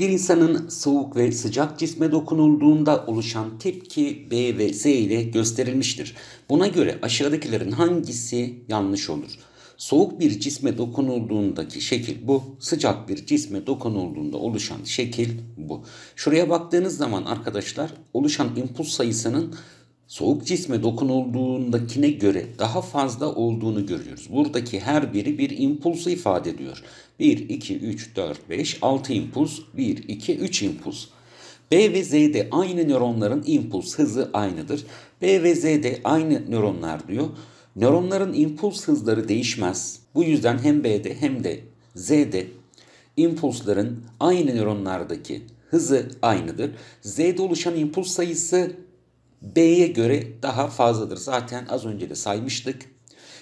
Bir insanın soğuk ve sıcak cisme dokunulduğunda oluşan tepki B ve Z ile gösterilmiştir. Buna göre aşağıdakilerin hangisi yanlış olur? Soğuk bir cisme dokunulduğundaki şekil bu, sıcak bir cisme dokunulduğunda oluşan şekil bu. Şuraya baktığınız zaman arkadaşlar oluşan impuls sayısının soğuk cisme dokunulduğundakine göre daha fazla olduğunu görüyoruz. Buradaki her biri bir impulsu ifade ediyor. 1, 2, 3, 4, 5, 6 impuls, 1, 2, 3 impuls. B ve Z'de aynı nöronların impuls hızı aynıdır. B ve Z'de aynı nöronlar diyor. Nöronların impuls hızları değişmez. Bu yüzden hem B'de hem de Z'de impulsların aynı nöronlardaki hızı aynıdır. Z'de oluşan impuls sayısı B'ye göre daha fazladır. Zaten az önce de saymıştık.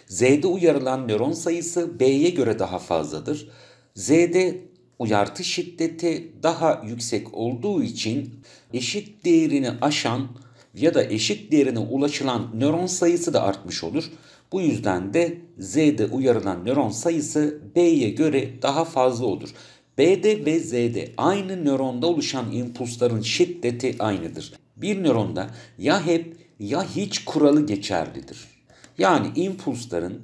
Z'de uyarılan nöron sayısı B'ye göre daha fazladır. Z'de uyartı şiddeti daha yüksek olduğu için eşit değerini aşan ya da eşit değerine ulaşılan nöron sayısı da artmış olur. Bu yüzden de Z'de uyarılan nöron sayısı B'ye göre daha fazla olur. B'de ve Z'de aynı nöronda oluşan impulsların şiddeti aynıdır. Bir nöronda ya hep ya hiç kuralı geçerlidir. Yani impulsların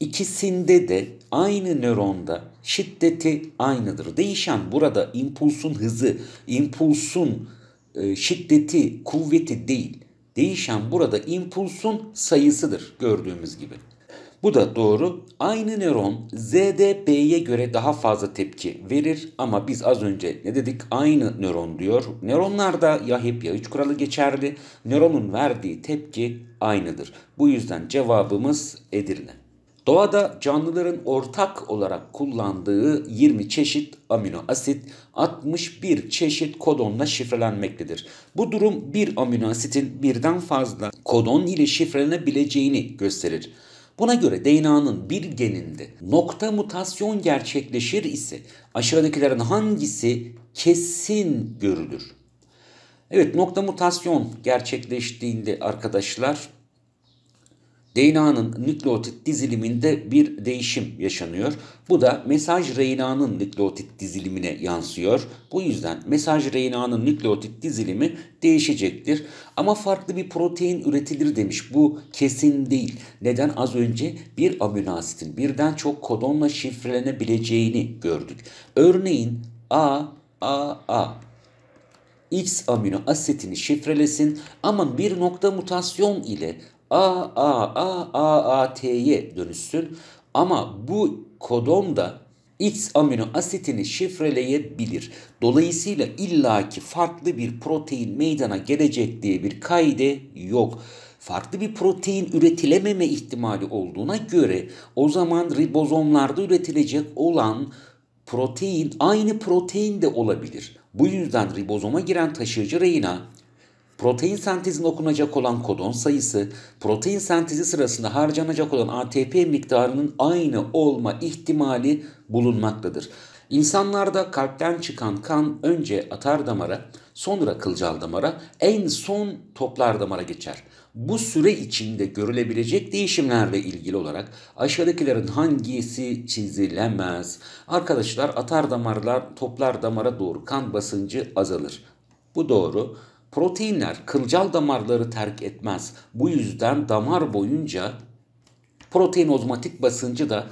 ikisinde de aynı nöronda şiddeti aynıdır. Değişen burada impulsun hızı, impulsun e, şiddeti, kuvveti değil. Değişen burada impulsun sayısıdır gördüğümüz gibi. Bu da doğru. Aynı nöron ZDP'ye göre daha fazla tepki verir ama biz az önce ne dedik? Aynı nöron diyor. Nöronlarda ya hep ya üç kuralı geçerli. Nöronun verdiği tepki aynıdır. Bu yüzden cevabımız Edirne. Doğada canlıların ortak olarak kullandığı 20 çeşit amino asit 61 çeşit kodonla şifrelenmektedir. Bu durum bir amino asitin birden fazla kodon ile şifrelenebileceğini gösterir. Buna göre DNA'nın bir geninde nokta mutasyon gerçekleşir ise aşağıdakilerin hangisi kesin görülür? Evet nokta mutasyon gerçekleştiğinde arkadaşlar DNA'nın nükleotit diziliminde bir değişim yaşanıyor. Bu da mesaj RNA'nın nükleotit dizilimine yansıyor. Bu yüzden mesaj RNA'nın nükleotit dizilimi değişecektir. Ama farklı bir protein üretilir demiş. Bu kesin değil. Neden az önce bir amino birden çok kodonla şifrelenebileceğini gördük. Örneğin A, A, A X amino asetini şifrelesin ama bir nokta mutasyon ile A A A A A T'ye dönüşsün. Ama bu kodon da X amino asitini şifreleyebilir. Dolayısıyla illaki farklı bir protein meydana gelecek diye bir kaide yok. Farklı bir protein üretilememe ihtimali olduğuna göre o zaman ribozomlarda üretilecek olan protein aynı protein de olabilir. Bu yüzden ribozoma giren taşıyıcı RNA Protein sentezine okunacak olan kodon sayısı, protein sentezi sırasında harcanacak olan ATP miktarının aynı olma ihtimali bulunmaktadır. İnsanlarda kalpten çıkan kan önce atar damara, sonra kılcal damara, en son toplar damara geçer. Bu süre içinde görülebilecek değişimlerle ilgili olarak aşağıdakilerin hangisi çizilemez? Arkadaşlar atar damarlar toplar damara doğru kan basıncı azalır. Bu doğru. Proteinler kılcal damarları terk etmez. Bu yüzden damar boyunca protein ozmatik basıncı da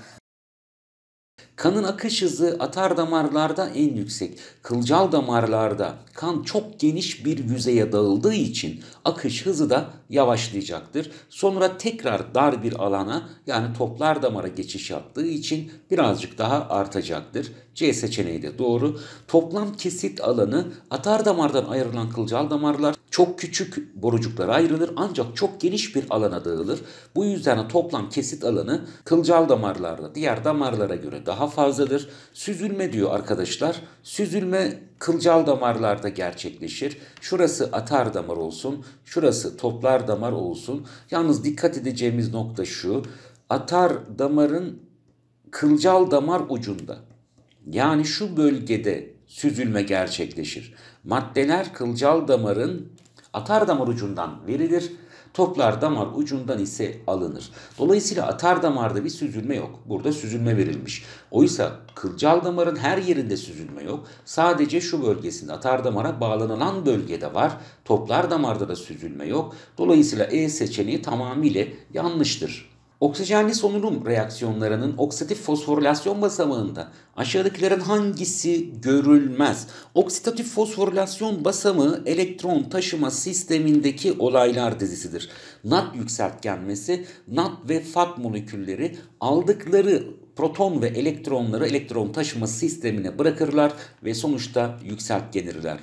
Kanın akış hızı atar damarlarda en yüksek. Kılcal damarlarda kan çok geniş bir yüzeye dağıldığı için akış hızı da yavaşlayacaktır. Sonra tekrar dar bir alana yani toplar damara geçiş yaptığı için birazcık daha artacaktır. C seçeneği de doğru. Toplam kesit alanı atar damardan ayrılan kılcal damarlar çok küçük borucuklara ayrılır ancak çok geniş bir alana dağılır. Bu yüzden toplam kesit alanı kılcal damarlarda diğer damarlara göre daha fazladır. Süzülme diyor arkadaşlar. Süzülme kılcal damarlarda gerçekleşir. Şurası atar damar olsun, şurası toplar damar olsun. Yalnız dikkat edeceğimiz nokta şu. Atar damarın kılcal damar ucunda. Yani şu bölgede süzülme gerçekleşir. Maddeler kılcal damarın atar damar ucundan verilir Toplar damar ucundan ise alınır. Dolayısıyla atar damarda bir süzülme yok. Burada süzülme verilmiş. Oysa kılcal damarın her yerinde süzülme yok. Sadece şu bölgesinde atar damara bağlanılan bölgede var. Toplar damarda da süzülme yok. Dolayısıyla E seçeneği tamamıyla yanlıştır. Oksijenli solunum reaksiyonlarının oksidatif fosforilasyon basamağında aşağıdakilerin hangisi görülmez? Oksidatif fosforilasyon basamağı elektron taşıma sistemindeki olaylar dizisidir. NAT yükseltgenmesi, NAT ve FAT molekülleri aldıkları proton ve elektronları elektron taşıma sistemine bırakırlar ve sonuçta yükseltgenirler.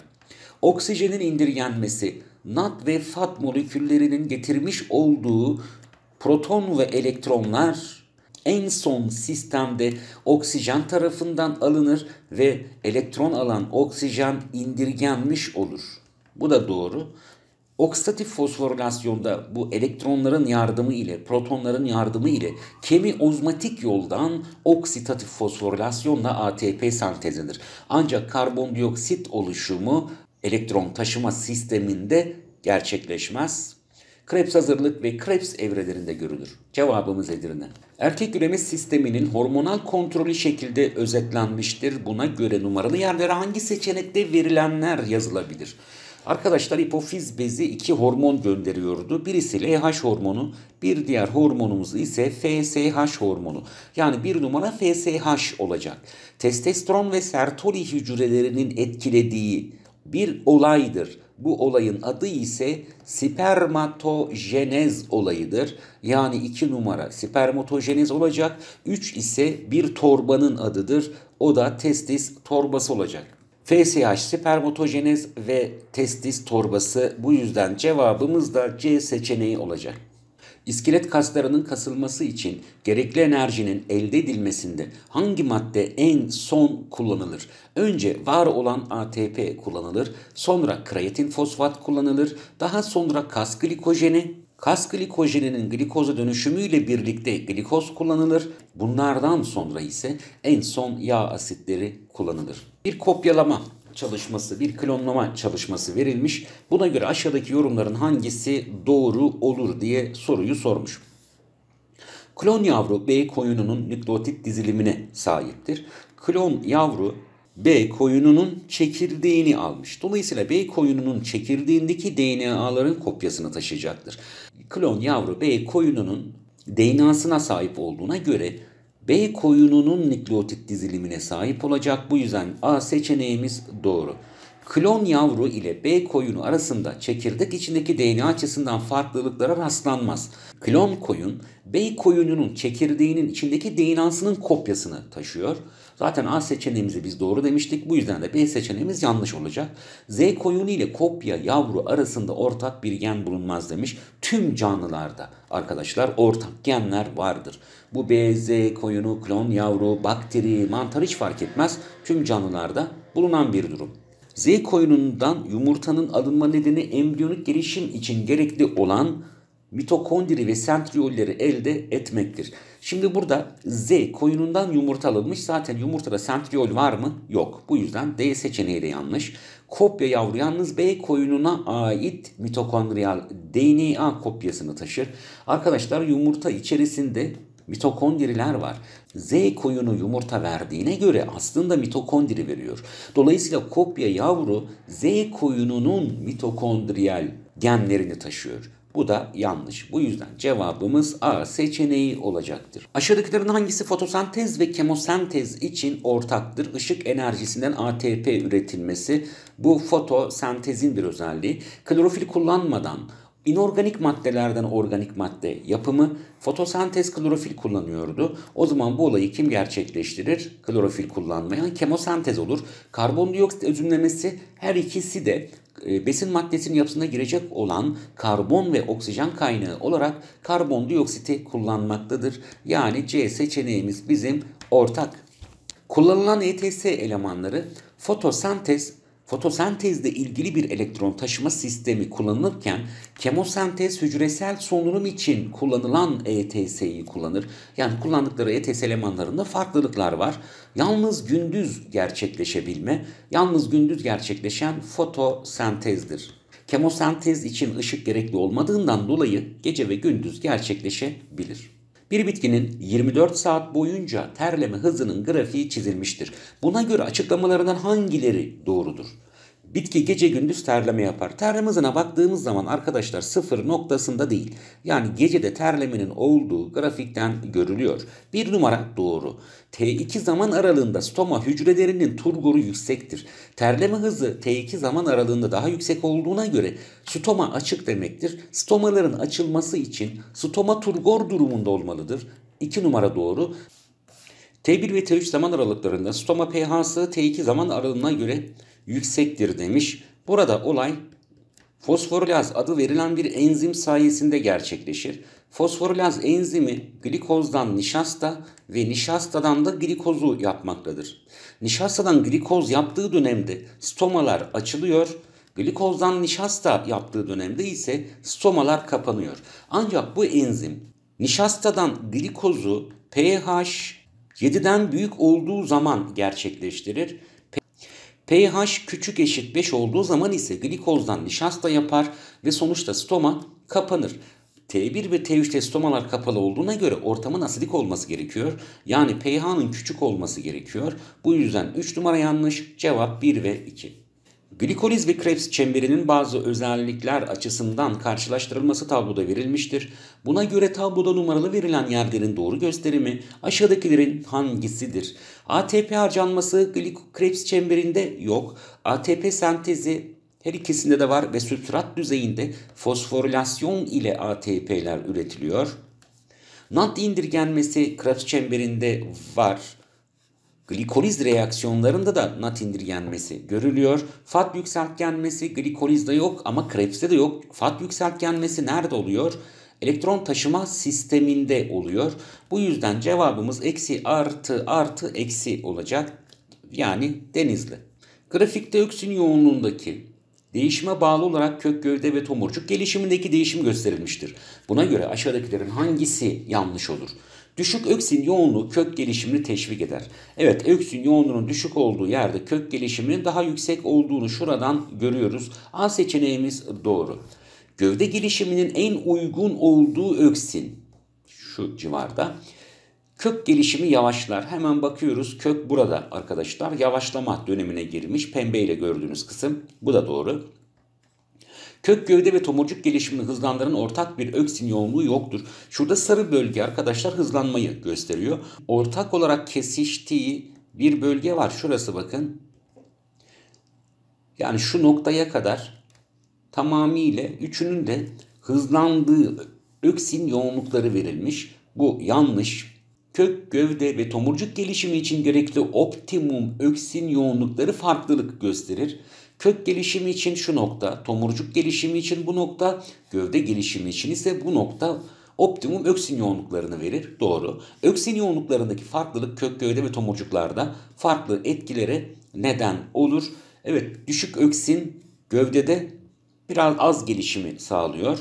Oksijenin indirgenmesi, Nat ve FAT moleküllerinin getirmiş olduğu proton ve elektronlar en son sistemde oksijen tarafından alınır ve elektron alan oksijen indirgenmiş olur. Bu da doğru. Oksidatif fosforilasyonda bu elektronların yardımı ile, protonların yardımı ile kemi ozmatik yoldan oksidatif fosforilasyonla ATP sentezlenir. Ancak karbondioksit oluşumu elektron taşıma sisteminde gerçekleşmez. Krebs hazırlık ve Krebs evrelerinde görülür. Cevabımız Edirne. Erkek üreme sisteminin hormonal kontrolü şekilde özetlenmiştir. Buna göre numaralı yerlere hangi seçenekte verilenler yazılabilir? Arkadaşlar hipofiz bezi iki hormon gönderiyordu. Birisi LH hormonu, bir diğer hormonumuz ise FSH hormonu. Yani bir numara FSH olacak. Testosteron ve sertoli hücrelerinin etkilediği bir olaydır. Bu olayın adı ise spermatojenez olayıdır. Yani iki numara spermatojenez olacak. Üç ise bir torbanın adıdır. O da testis torbası olacak. FSH spermatojenez ve testis torbası bu yüzden cevabımız da C seçeneği olacak. İskelet kaslarının kasılması için gerekli enerjinin elde edilmesinde hangi madde en son kullanılır? Önce var olan ATP kullanılır, sonra kreatin fosfat kullanılır, daha sonra kas glikojeni, Kas glikojeninin glikoza dönüşümüyle birlikte glikoz kullanılır. Bunlardan sonra ise en son yağ asitleri kullanılır. Bir kopyalama çalışması, bir klonlama çalışması verilmiş. Buna göre aşağıdaki yorumların hangisi doğru olur diye soruyu sormuş. Klon yavru B koyununun nükleotit dizilimine sahiptir. Klon yavru B koyununun çekirdeğini almış. Dolayısıyla B koyununun çekirdeğindeki DNA'ların kopyasını taşıyacaktır. Klon yavru B koyununun DNA'sına sahip olduğuna göre B koyununun nükleotit dizilimine sahip olacak. Bu yüzden A seçeneğimiz doğru. Klon yavru ile B koyunu arasında çekirdek içindeki DNA açısından farklılıklara rastlanmaz. Klon koyun B koyununun çekirdeğinin içindeki DNA'sının kopyasını taşıyor. Zaten A seçeneğimizi biz doğru demiştik. Bu yüzden de B seçeneğimiz yanlış olacak. Z koyunu ile kopya yavru arasında ortak bir gen bulunmaz demiş. Tüm canlılarda arkadaşlar ortak genler vardır. Bu B, Z koyunu, klon yavru, bakteri, mantar hiç fark etmez. Tüm canlılarda bulunan bir durum. Z koyunundan yumurtanın alınma nedeni embriyonik gelişim için gerekli olan mitokondri ve sentriyolleri elde etmektir. Şimdi burada Z koyunundan yumurtalılmış Zaten yumurtada sentriol var mı? Yok. Bu yüzden D seçeneği de yanlış. Kopya yavru yalnız B koyununa ait mitokondriyal DNA kopyasını taşır. Arkadaşlar yumurta içerisinde mitokondriler var. Z koyunu yumurta verdiğine göre aslında mitokondri veriyor. Dolayısıyla kopya yavru Z koyununun mitokondriyal genlerini taşıyor. Bu da yanlış. Bu yüzden cevabımız A seçeneği olacaktır. Aşağıdakilerin hangisi fotosentez ve kemosentez için ortaktır? Işık enerjisinden ATP üretilmesi bu fotosentezin bir özelliği. Klorofil kullanmadan inorganik maddelerden organik madde yapımı fotosentez klorofil kullanıyordu. O zaman bu olayı kim gerçekleştirir? Klorofil kullanmayan kemosentez olur. Karbondioksit özümlemesi her ikisi de e, besin maddesinin yapısına girecek olan karbon ve oksijen kaynağı olarak karbondioksiti kullanmaktadır. Yani C seçeneğimiz bizim ortak. Kullanılan ETS elemanları fotosentez, Fotosentezle ilgili bir elektron taşıma sistemi kullanılırken kemosentez hücresel solunum için kullanılan ETS'yi kullanır. Yani kullandıkları ETS elemanlarında farklılıklar var. Yalnız gündüz gerçekleşebilme, yalnız gündüz gerçekleşen fotosentezdir. Kemosentez için ışık gerekli olmadığından dolayı gece ve gündüz gerçekleşebilir. Bir bitkinin 24 saat boyunca terleme hızının grafiği çizilmiştir. Buna göre açıklamalarından hangileri doğrudur? Bitki gece gündüz terleme yapar. Terleme hızına baktığımız zaman arkadaşlar sıfır noktasında değil. Yani gecede terlemenin olduğu grafikten görülüyor. Bir numara doğru. T2 zaman aralığında stoma hücrelerinin turguru yüksektir. Terleme hızı T2 zaman aralığında daha yüksek olduğuna göre stoma açık demektir. Stomaların açılması için stoma turgor durumunda olmalıdır. 2 numara doğru. T1 ve T3 zaman aralıklarında stoma pH'sı T2 zaman aralığına göre yüksektir demiş. Burada olay fosforilaz adı verilen bir enzim sayesinde gerçekleşir. Fosforilaz enzimi glikozdan nişasta ve nişastadan da glikozu yapmaktadır. Nişastadan glikoz yaptığı dönemde stomalar açılıyor, glikozdan nişasta yaptığı dönemde ise stomalar kapanıyor. Ancak bu enzim nişastadan glikozu pH 7'den büyük olduğu zaman gerçekleştirir pH küçük eşit 5 olduğu zaman ise glikozdan nişasta yapar ve sonuçta stoma kapanır. T1 ve T3'te stomalar kapalı olduğuna göre ortamın asidik olması gerekiyor. Yani pH'nın küçük olması gerekiyor. Bu yüzden 3 numara yanlış. Cevap 1 ve 2. Glikoliz ve Krebs çemberinin bazı özellikler açısından karşılaştırılması tabloda verilmiştir. Buna göre tabloda numaralı verilen yerlerin doğru gösterimi aşağıdakilerin hangisidir? ATP harcanması Krebs çemberinde yok. ATP sentezi her ikisinde de var ve substrat düzeyinde fosforilasyon ile ATP'ler üretiliyor. NAD indirgenmesi Krebs çemberinde var. Glikoliz reaksiyonlarında da nat indirgenmesi görülüyor. Fat yükseltgenmesi glikolizde yok ama krepste de yok. Fat yükseltgenmesi nerede oluyor? Elektron taşıma sisteminde oluyor. Bu yüzden cevabımız eksi artı artı eksi olacak. Yani denizli. Grafikte öksün yoğunluğundaki değişime bağlı olarak kök gövde ve tomurcuk gelişimindeki değişim gösterilmiştir. Buna göre aşağıdakilerin hangisi yanlış olur? Düşük öksin yoğunluğu kök gelişimini teşvik eder. Evet öksin yoğunluğunun düşük olduğu yerde kök gelişiminin daha yüksek olduğunu şuradan görüyoruz. A seçeneğimiz doğru. Gövde gelişiminin en uygun olduğu öksin şu civarda. Kök gelişimi yavaşlar. Hemen bakıyoruz kök burada arkadaşlar yavaşlama dönemine girmiş. Pembe ile gördüğünüz kısım bu da doğru. Kök gövde ve tomurcuk gelişimini hızlandıran ortak bir öksin yoğunluğu yoktur. Şurada sarı bölge arkadaşlar hızlanmayı gösteriyor. Ortak olarak kesiştiği bir bölge var. Şurası bakın. Yani şu noktaya kadar tamamıyla üçünün de hızlandığı öksin yoğunlukları verilmiş. Bu yanlış. Kök, gövde ve tomurcuk gelişimi için gerekli optimum öksin yoğunlukları farklılık gösterir. Kök gelişimi için şu nokta, tomurcuk gelişimi için bu nokta, gövde gelişimi için ise bu nokta optimum öksin yoğunluklarını verir. Doğru. Öksin yoğunluklarındaki farklılık kök gövde ve tomurcuklarda farklı etkilere neden olur. Evet düşük öksin gövdede biraz az gelişimi sağlıyor.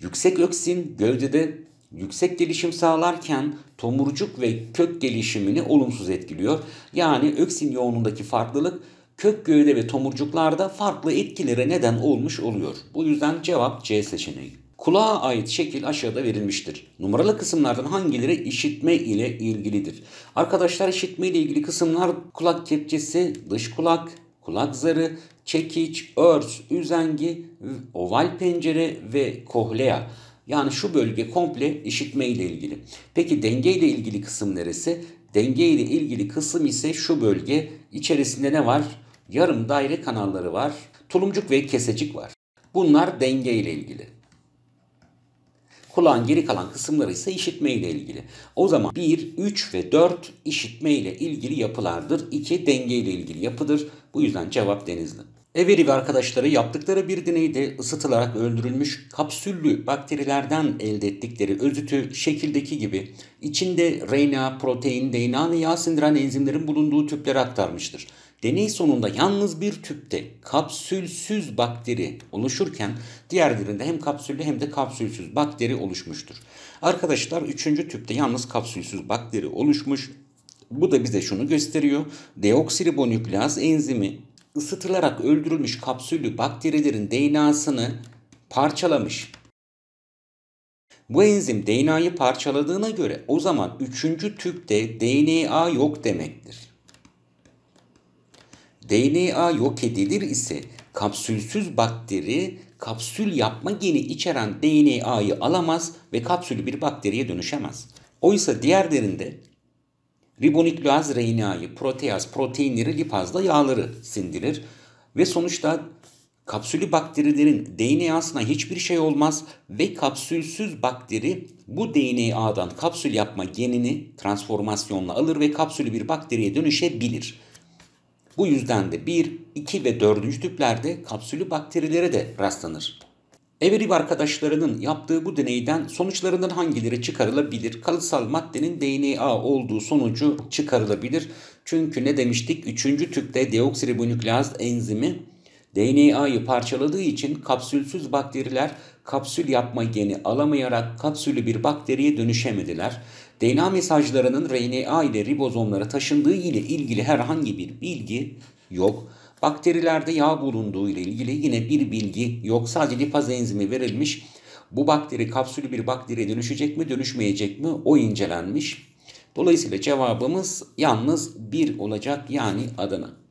Yüksek öksin gövdede yüksek gelişim sağlarken tomurcuk ve kök gelişimini olumsuz etkiliyor. Yani öksin yoğunluğundaki farklılık kök göğüde ve tomurcuklarda farklı etkilere neden olmuş oluyor. Bu yüzden cevap C seçeneği. Kulağa ait şekil aşağıda verilmiştir. Numaralı kısımlardan hangileri işitme ile ilgilidir? Arkadaşlar işitme ile ilgili kısımlar kulak kepçesi, dış kulak, kulak zarı, çekiç, örs, üzengi, oval pencere ve kohlea. Yani şu bölge komple işitme ile ilgili. Peki denge ile ilgili kısım neresi? Denge ile ilgili kısım ise şu bölge. İçerisinde ne var? yarım daire kanalları var, tulumcuk ve kesecik var. Bunlar denge ile ilgili. Kulağın geri kalan kısımları ise işitme ile ilgili. O zaman 1, 3 ve 4 işitme ile ilgili yapılardır. 2 denge ile ilgili yapıdır. Bu yüzden cevap denizli. Everi ve arkadaşları yaptıkları bir deneyde ısıtılarak öldürülmüş kapsüllü bakterilerden elde ettikleri özütü şekildeki gibi içinde RNA, protein, DNA ve yağ sindiren enzimlerin bulunduğu tüplere aktarmıştır. Deney sonunda yalnız bir tüpte kapsülsüz bakteri oluşurken diğerlerinde hem kapsüllü hem de kapsülsüz bakteri oluşmuştur. Arkadaşlar üçüncü tüpte yalnız kapsülsüz bakteri oluşmuş. Bu da bize şunu gösteriyor. Deoksiribonükleaz enzimi ısıtılarak öldürülmüş kapsüllü bakterilerin DNA'sını parçalamış. Bu enzim DNA'yı parçaladığına göre o zaman üçüncü tüpte DNA yok demektir. DNA yok edilir ise kapsülsüz bakteri kapsül yapma geni içeren DNA'yı alamaz ve kapsülü bir bakteriye dönüşemez. Oysa diğerlerinde ribonükleaz RNA'yı, proteaz, proteinleri, lipazla yağları sindirir ve sonuçta kapsülü bakterilerin DNA'sına hiçbir şey olmaz ve kapsülsüz bakteri bu DNA'dan kapsül yapma genini transformasyonla alır ve kapsülü bir bakteriye dönüşebilir. Bu yüzden de 1, 2 ve 4. tüplerde kapsülü bakterilere de rastlanır. Everib arkadaşlarının yaptığı bu deneyden sonuçlarından hangileri çıkarılabilir? Kalıtsal maddenin DNA olduğu sonucu çıkarılabilir. Çünkü ne demiştik? 3. tüpte deoksiribonükleaz enzimi DNA'yı parçaladığı için kapsülsüz bakteriler kapsül yapma geni alamayarak kapsülü bir bakteriye dönüşemediler. DNA mesajlarının RNA ile ribozomlara taşındığı ile ilgili herhangi bir bilgi yok. Bakterilerde yağ bulunduğu ile ilgili yine bir bilgi yok. Sadece lipaz enzimi verilmiş. Bu bakteri kapsülü bir bakteriye dönüşecek mi dönüşmeyecek mi o incelenmiş. Dolayısıyla cevabımız yalnız bir olacak yani Adana.